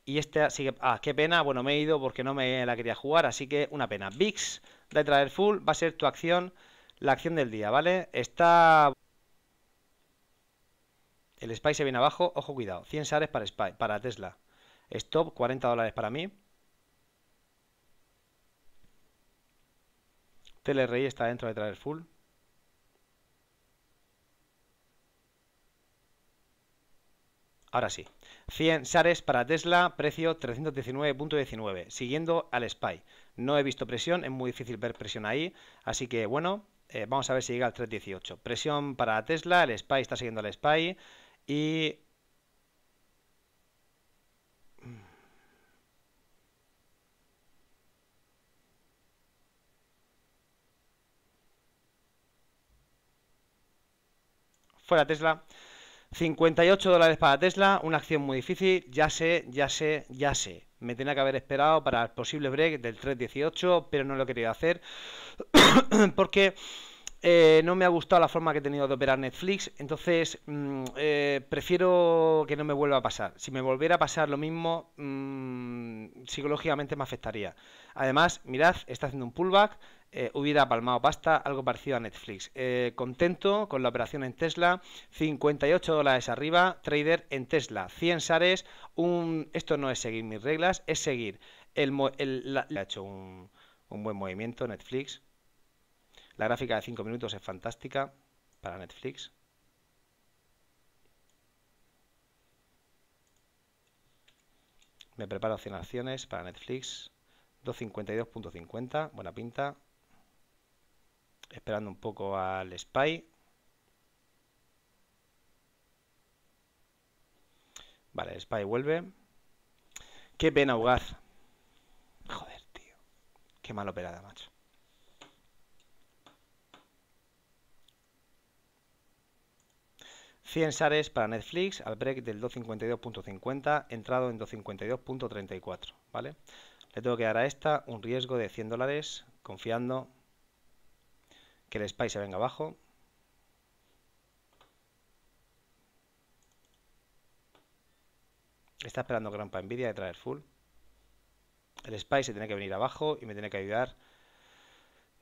Y este sigue... Ah, qué pena, bueno, me he ido porque no me la quería jugar, así que una pena. VIX de traer full va a ser tu acción, la acción del día, ¿vale? Está... El Spy se viene abajo, ojo, cuidado. 100 sales para, Spy, para Tesla. Stop, 40 dólares para mí. Rey está dentro de traer full. Ahora sí. 100 shares para Tesla, precio 319.19, siguiendo al SPY. No he visto presión, es muy difícil ver presión ahí, así que bueno, eh, vamos a ver si llega al 318. Presión para Tesla, el SPY está siguiendo al SPY y... Fuera Tesla. 58 dólares para Tesla, una acción muy difícil, ya sé, ya sé, ya sé. Me tenía que haber esperado para el posible break del 3.18, pero no lo he querido hacer *coughs* porque eh, no me ha gustado la forma que he tenido de operar Netflix, entonces mm, eh, prefiero que no me vuelva a pasar. Si me volviera a pasar lo mismo, mm, psicológicamente me afectaría. Además, mirad, está haciendo un pullback, eh, hubiera palmado pasta, algo parecido a Netflix. contento con la operación en Tesla, 58 dólares arriba, trader en Tesla, 100 sares, esto no es seguir mis reglas, es seguir el... ha hecho un buen movimiento Netflix, la gráfica de 5 minutos es fantástica para Netflix. Me preparo 100 acciones para Netflix. 252.50, buena pinta. Esperando un poco al Spy. Vale, el Spy vuelve. Qué pena, Ugaz. Joder, tío. Qué mal operada, macho. 100 SARES para Netflix al break del 252.50 entrado en 252.34, ¿vale? Le tengo que dar a esta un riesgo de 100 dólares confiando que el SPY se venga abajo. Está esperando para envidia de traer full. El SPY se tiene que venir abajo y me tiene que ayudar.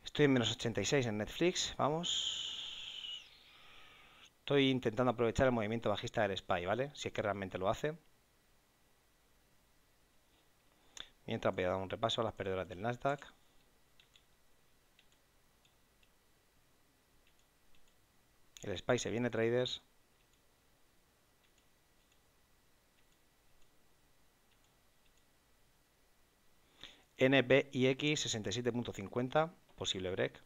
Estoy en menos 86 en Netflix, vamos. Estoy intentando aprovechar el movimiento bajista del spy, ¿vale? Si es que realmente lo hace. Mientras voy a dar un repaso a las perdedoras del Nasdaq. El spy se viene, traders. NBIX 67.50, posible break.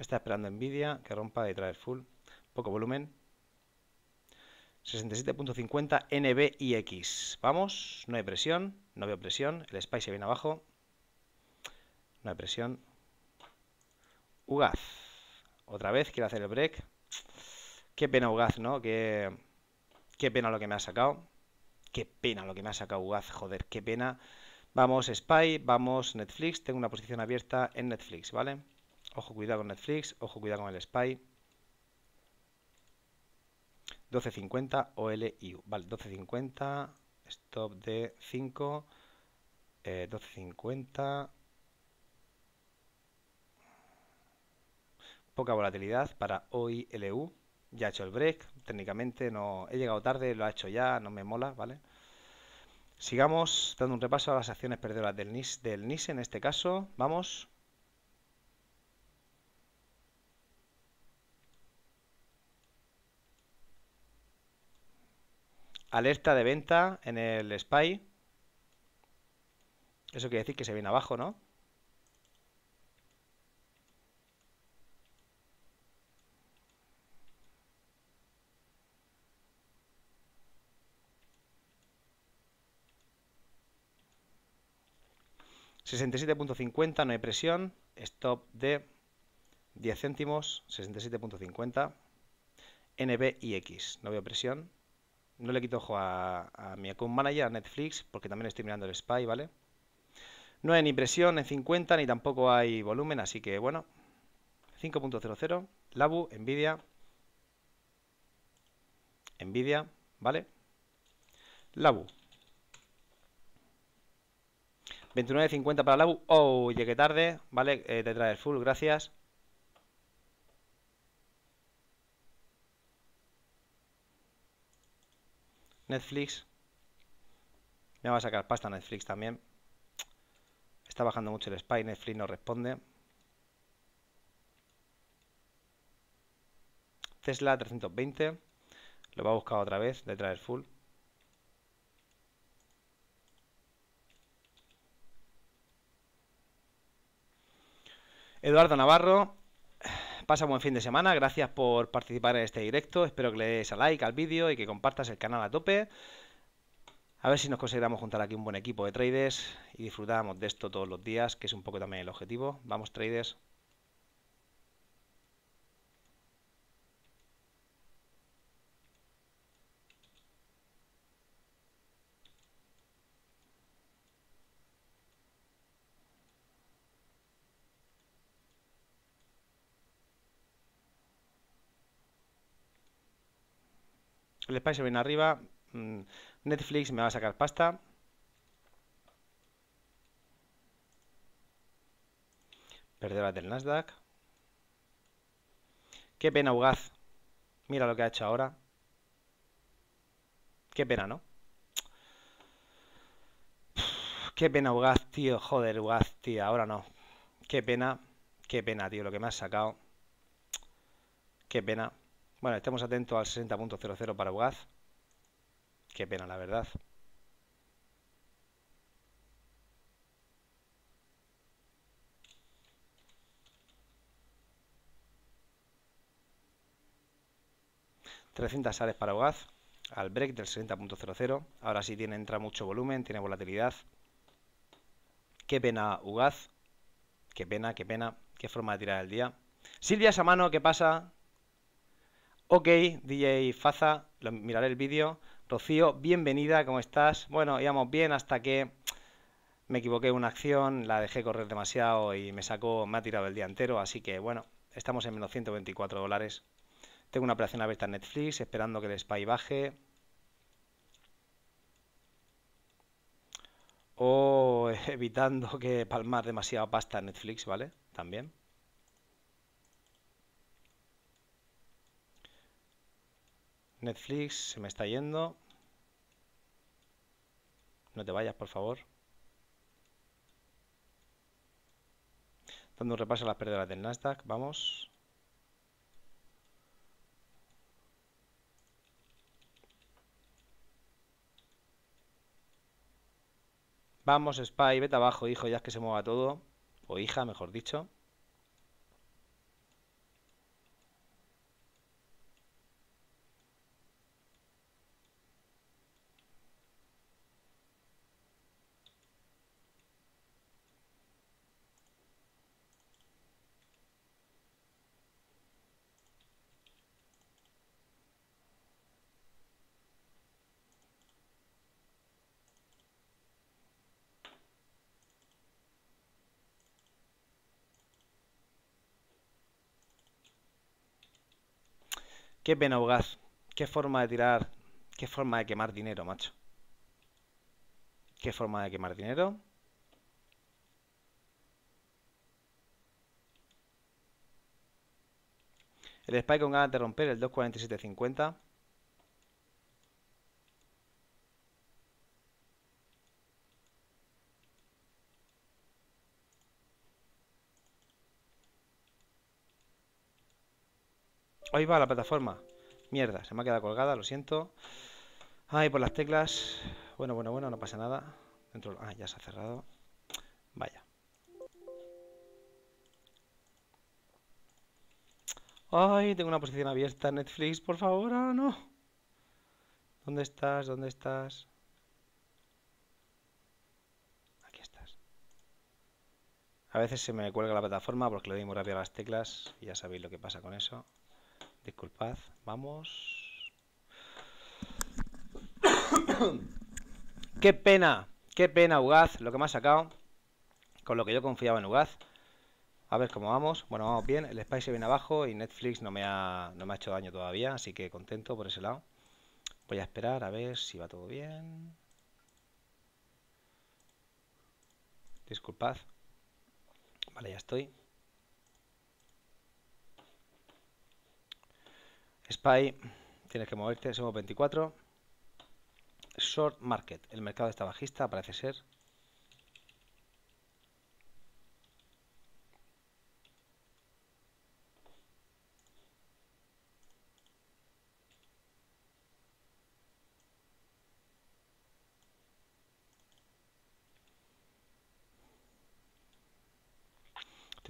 Está esperando Nvidia que rompa y traer full. Poco volumen. 67.50 NBIX. Vamos, no hay presión, no veo presión. El Spy se viene abajo. No hay presión. Ugaz. Otra vez quiero hacer el break. Qué pena Ugaz, ¿no? Qué, qué pena lo que me ha sacado. Qué pena lo que me ha sacado Ugaz, joder, qué pena. Vamos, Spy, vamos, Netflix. Tengo una posición abierta en Netflix, ¿vale? Ojo, cuidado con Netflix, ojo, cuidado con el Spy. 12.50 OLIU. Vale, 12.50, stop de 5, eh, 12.50. Poca volatilidad para OILU. Ya he hecho el break, técnicamente no he llegado tarde, lo ha hecho ya, no me mola, ¿vale? Sigamos dando un repaso a las acciones perdedoras del NIS, del NIS en este caso. Vamos. Alerta de venta en el SPY. Eso quiere decir que se viene abajo, ¿no? $67.50, no hay presión. Stop de 10 céntimos, 67.50. X, no veo presión no le quito ojo a, mi account manager, a Netflix, porque también estoy mirando el Spy, ¿vale? No hay ni presión en 50, ni tampoco hay volumen, así que bueno. 5.00, Labu, Nvidia. Nvidia, ¿vale? Labu. 29.50 para Labu. Oh, llegué tarde, ¿vale? Eh, te trae el full, gracias. Netflix. Me va a sacar pasta Netflix también. Está bajando mucho el spy, Netflix no responde. Tesla 320. Lo va a buscar otra vez detrás del full. Eduardo Navarro, Pasa buen fin de semana, gracias por participar en este directo. Espero que le des a like al vídeo y que compartas el canal a tope. A ver si nos conseguiremos juntar aquí un buen equipo de traders y disfrutamos de esto todos los días, que es un poco también el objetivo. Vamos, traders. El spice viene arriba. Mm, Netflix me va a sacar pasta. Perderá del Nasdaq. Qué pena, Ugaz. Mira lo que ha hecho ahora. Qué pena, ¿no? qué pena, Ugaz, tío. Joder, Ugaz, tío. Ahora no. Qué pena. Qué pena, tío, lo que me has sacado. Qué pena. Bueno, estemos atentos al 60.00 para Ugaz. Qué pena, la verdad. ...300 sales para Ugaz... ...al break del 60.00... ...ahora sí tiene, entra mucho volumen... ...tiene volatilidad... ...qué pena Ugaz... ...qué pena, qué pena... ...qué forma de tirar el día... ...Silvia Samano, ¿qué pasa? Ok, DJ Faza, miraré el vídeo. Rocío, bienvenida, ¿cómo estás? Bueno, íbamos bien hasta que me equivoqué en una acción, la dejé correr demasiado y me sacó, me ha tirado el día entero, así que bueno, estamos en menos 124 dólares. Tengo una operación abierta en Netflix, esperando que el SPY baje. O *laughs* evitando que palmar demasiado pasta en Netflix, ¿vale? También. Netflix se me está yendo. No te vayas, por favor. Dando un repaso a las pérdidas del Nasdaq, vamos. Vamos, Spy, vete abajo, hijo, ya es que se mueva todo. O hija, mejor dicho. Qué pena Qué forma de tirar. Qué forma de quemar dinero, macho. Qué forma de quemar dinero. El Spike con ganas de romper el 247.50. Ahí va la plataforma. Mierda, se me ha quedado colgada, lo siento. Ay, por las teclas. Bueno, bueno, bueno, no pasa nada. Dentro... Ah, ya se ha cerrado. Vaya. Ay, tengo una posición abierta. en Netflix, por favor, Ah, no. ¿Dónde estás? ¿Dónde estás? Aquí estás. A veces se me cuelga la plataforma porque le doy muy rápido a las teclas. Y ya sabéis lo que pasa con eso. Disculpad, vamos. *coughs* ¡Qué pena! ¡Qué pena, Ugaz! Lo que me ha sacado. Con lo que yo confiaba en Ugaz. A ver cómo vamos. Bueno, vamos bien. El Spice viene abajo y Netflix no me, ha, no me ha hecho daño todavía. Así que contento por ese lado. Voy a esperar a ver si va todo bien. Disculpad. Vale, ya estoy. Spy, tienes que moverte, se 24. Short market, el mercado está bajista, parece ser.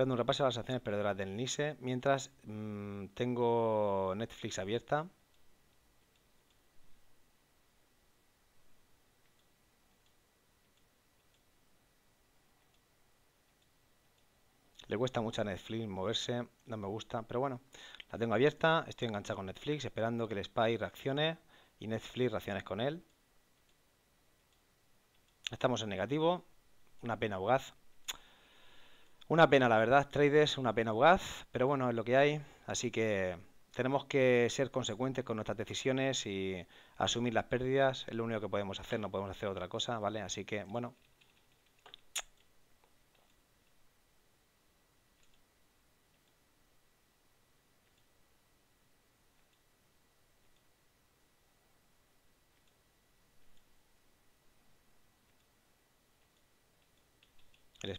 un repaso a las acciones perdedoras del NISE. Mientras mm, tengo Netflix abierta. Le cuesta mucho a Netflix moverse, no me gusta, pero bueno, la tengo abierta, estoy enganchado con Netflix, esperando que el Spy reaccione y Netflix reaccione con él. Estamos en negativo, una pena augaz. Una pena, la verdad, traders, una pena augaz, pero bueno, es lo que hay, así que tenemos que ser consecuentes con nuestras decisiones y asumir las pérdidas, es lo único que podemos hacer, no podemos hacer otra cosa, ¿vale? Así que, bueno,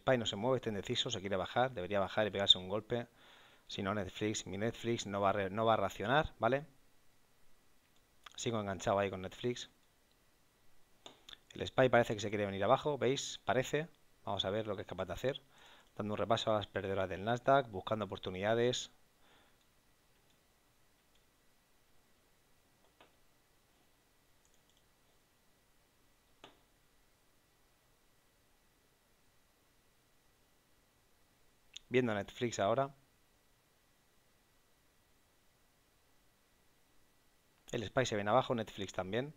Spy no se mueve, está indeciso, se quiere bajar, debería bajar y pegarse un golpe. Si no, Netflix, mi Netflix no va, no va a racionar, ¿vale? Sigo enganchado ahí con Netflix. El Spy parece que se quiere venir abajo, ¿veis? Parece. Vamos a ver lo que es capaz de hacer. Dando un repaso a las perdedoras del Nasdaq, buscando oportunidades, viendo Netflix ahora. El Spy se viene abajo, Netflix también.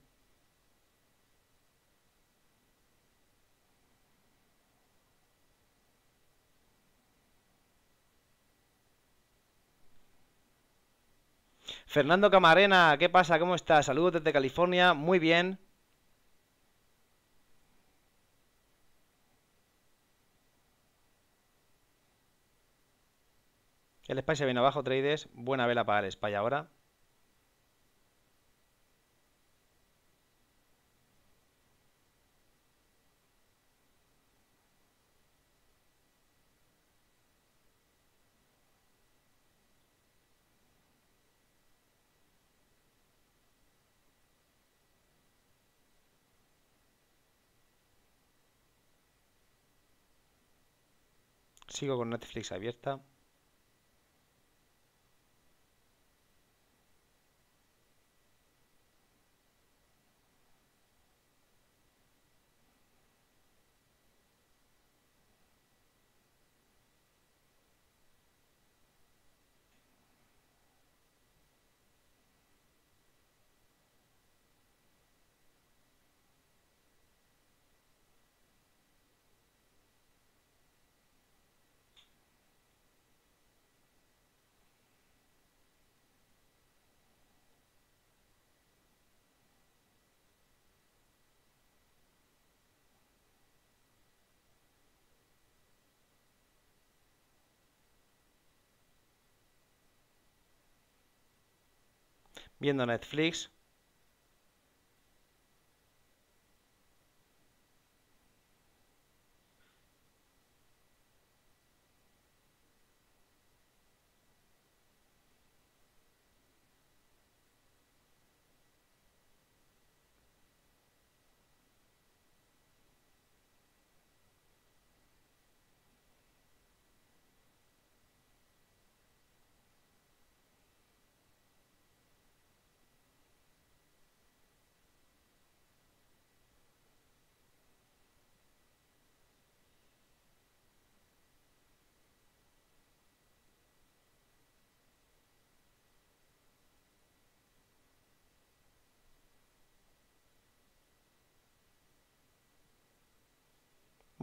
Fernando Camarena, ¿qué pasa? ¿Cómo estás? Saludos desde California, muy bien. El Spy viene abajo, traders. Buena vela para el Spy ahora. Sigo con Netflix abierta. viendo Netflix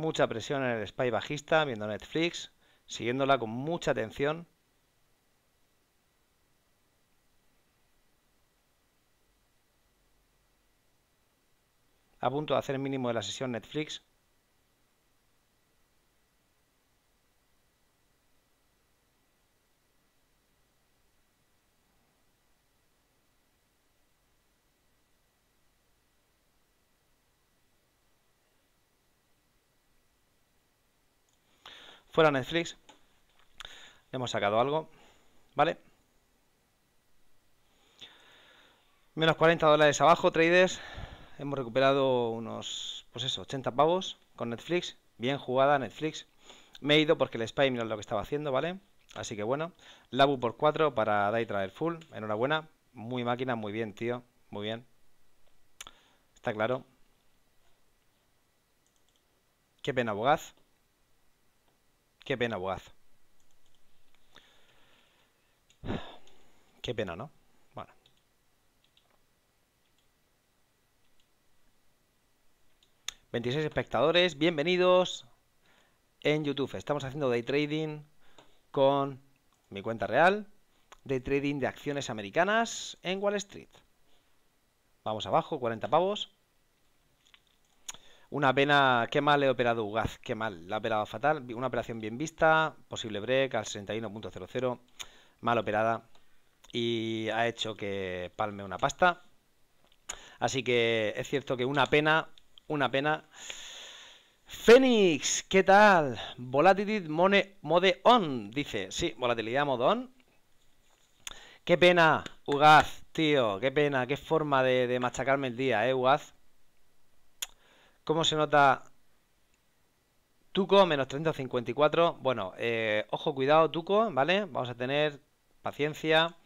mucha presión en el spy bajista, viendo Netflix, siguiéndola con mucha atención. A punto de hacer mínimo de la sesión Netflix. Fuera Netflix. hemos sacado algo. ¿Vale? Menos 40 dólares abajo, traders. Hemos recuperado unos, pues eso, 80 pavos con Netflix. Bien jugada Netflix. Me he ido porque el Spy, mira lo que estaba haciendo, ¿vale? Así que bueno. Labu por 4 para Day Trader Full. Enhorabuena. Muy máquina, muy bien, tío. Muy bien. Está claro. Qué pena, abogaz Qué pena, Boaz. Qué pena, ¿no? Bueno. ...26 espectadores, bienvenidos en YouTube. Estamos haciendo day trading con mi cuenta real, day trading de acciones americanas en Wall Street. Vamos abajo, 40 pavos. Una pena, qué mal he operado Ugaz, qué mal, la ha operado fatal. Una operación bien vista, posible break al 61.00, mal operada y ha hecho que palme una pasta. Así que es cierto que una pena, una pena. Fénix, ¿qué tal? Volatilidad mode, mode on, dice. Sí, volatilidad mode on. Qué pena, Ugaz, tío, qué pena, qué forma de, de machacarme el día, eh, Ugaz. ¿Cómo se nota Tuco menos 354? Bueno, eh, ojo, cuidado, Tuco, ¿vale? Vamos a tener paciencia,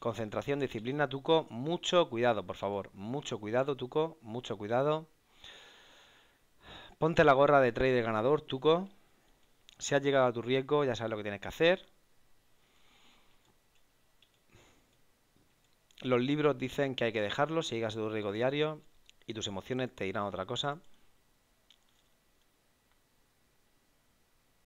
concentración, disciplina, Tuco. Mucho cuidado, por favor. Mucho cuidado, Tuco. Mucho cuidado. Ponte la gorra de trader ganador, Tuco. Si has llegado a tu riesgo, ya sabes lo que tienes que hacer. Los libros dicen que hay que dejarlo. si llegas a tu riesgo diario y tus emociones te dirán otra cosa.